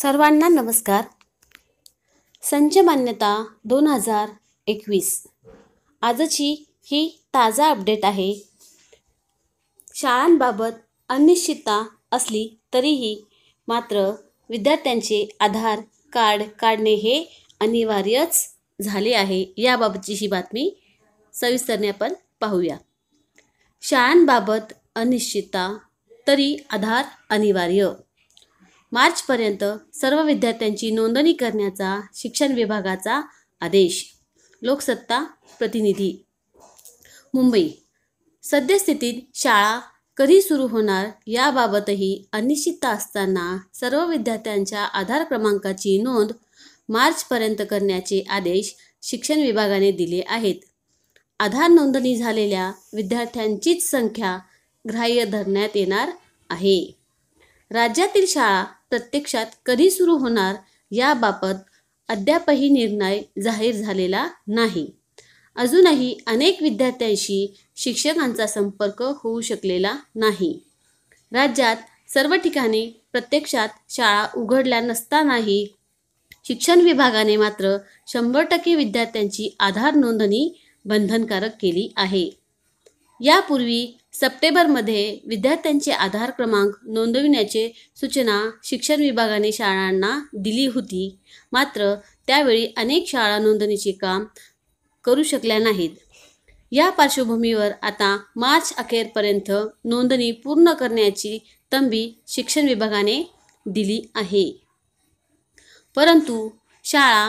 सर्वांना नमस्कार संचमान्यता मान्यता दोन हजार एकवीस आजची ही ताजा अपडेट आहे शाळांबाबत अनिश्चितता असली तरीही मात्र विद्यार्थ्यांचे आधार कार्ड काढणे हे अनिवार्यच झाले आहे याबाबतची ही बातमी सविस्तरने आपण पाहूया शाळांबाबत अनिश्चितता तरी आधार अनिवार्य मार्च पर्यंत सर्व विद्यार्थ्यांची नोंदणी करण्याचा शिक्षण विभागाचा आदेश लोकसत्ता प्रतिनिधी मुंबई सद्यस्थितीत शाळा कधी सुरू होणार याबाबतही अनिश्चितता असताना सर्व विद्यार्थ्यांच्या आधार क्रमांकाची नोंद मार्चपर्यंत करण्याचे आदेश शिक्षण विभागाने दिले आहेत आधार नोंदणी झालेल्या विद्यार्थ्यांचीच संख्या ग्राह्य धरण्यात येणार आहे राज्यातील शाळा प्रत्यक्षात कधी सुरू होणार याबाबत अद्यापही निर्णय जाहीर झालेला नाही अजूनही अनेक विद्यार्थ्यांशी शिक्षकांचा संपर्क होऊ शकलेला नाही राज्यात सर्व ठिकाणी प्रत्यक्षात शाळा उघडल्या नसतानाही शिक्षण विभागाने मात्र शंभर टक्के विद्यार्थ्यांची आधार नोंदणी बंधनकारक केली आहे यापूर्वी सप्टेंबरमध्ये विद्यार्थ्यांचे आधार क्रमांक नोंदविण्याचे सूचना शिक्षण विभागाने शाळांना दिली होती मात्र त्यावेळी अनेक शाळा नोंदणीचे काम करू शकल्या नाहीत या पार्श्वभूमीवर आता मार्च अखेरपर्यंत नोंदणी पूर्ण करण्याची तंबी शिक्षण विभागाने दिली आहे परंतु शाळा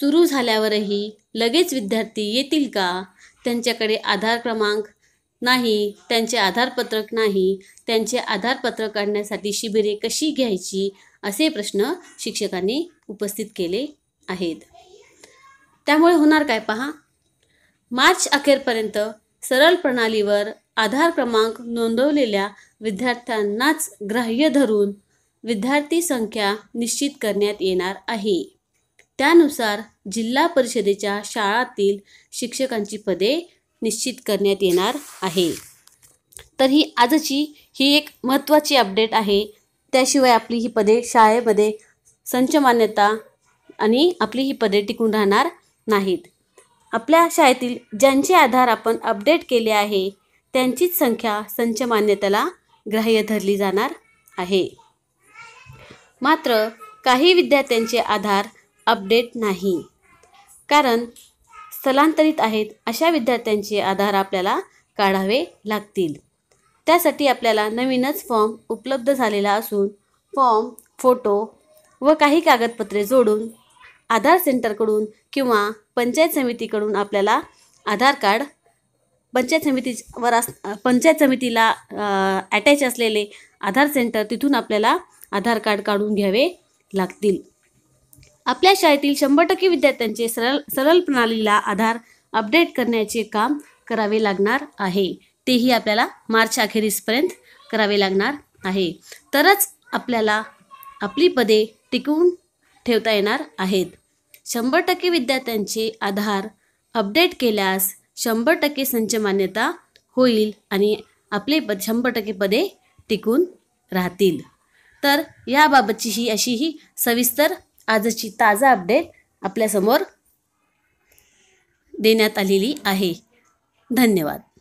सुरू झाल्यावरही लगेच विद्यार्थी येतील का त्यांच्याकडे आधार क्रमांक नाही त्यांचे आधारपत्रक नाही त्यांचे आधारपत्रक काढण्यासाठी शिबिरे कशी घ्यायची असे प्रश्न शिक्षकांनी उपस्थित केले आहेत त्यामुळे होणार काय पहा मार्च अखेरपर्यंत सरळ प्रणालीवर आधार क्रमांक नोंदवलेल्या विद्यार्थ्यांनाच ग्राह्य धरून विद्यार्थी संख्या निश्चित करण्यात येणार आहे त्यानुसार जिल्हा परिषदेच्या शाळांतील शिक्षकांची पदे निश्चित करण्यात येणार आहे तर ही आजची ही एक महत्त्वाची अपडेट आहे त्याशिवाय आपली ही पदे शाळेमध्ये संच मान्यता आणि आपली ही पदे टिकून राहणार नाहीत आपल्या शाळेतील ज्यांचे आधार आपण अपडेट केले आहे त्यांचीच संख्या संच मान्यतेला ग्राह्य धरली जाणार आहे मात्र काही विद्यार्थ्यांचे आधार अपडेट नाही कारण स्थलांतरित आहेत अशा विद्यार्थ्यांचे आधार आपल्याला काढावे लागतील त्यासाठी आपल्याला नवीनच फॉर्म उपलब्ध झालेला असून फॉर्म फोटो व काही कागदपत्रे जोडून आधार सेंटरकडून किंवा पंचायत समितीकडून आपल्याला आधार कार्ड पंचायत समितीवर अस पंचायत समितीला अटॅच असलेले आधार सेंटर तिथून आपल्याला आधार कार्ड काढून घ्यावे लागतील आपल्या शाळेतील शंभर टक्के विद्यार्थ्यांचे सरळ सरळ प्रणालीला आधार अपडेट करण्याचे काम करावे लागणार आहे तेही आपल्याला मार्च अखेरीसपर्यंत करावे लागणार आहे तरच आपल्याला आपली पदे टिकवून ठेवता येणार आहेत शंभर टक्के विद्यार्थ्यांचे आधार अपडेट केल्यास शंभर टक्के संच मान्यता होईल आणि आपले पद शंभर टक्के पदे टिकून राहतील तर याबाबतची ही अशी ही सविस्तर आजची ताजा अपडेट आपल्यासमोर देण्यात आलेली आहे धन्यवाद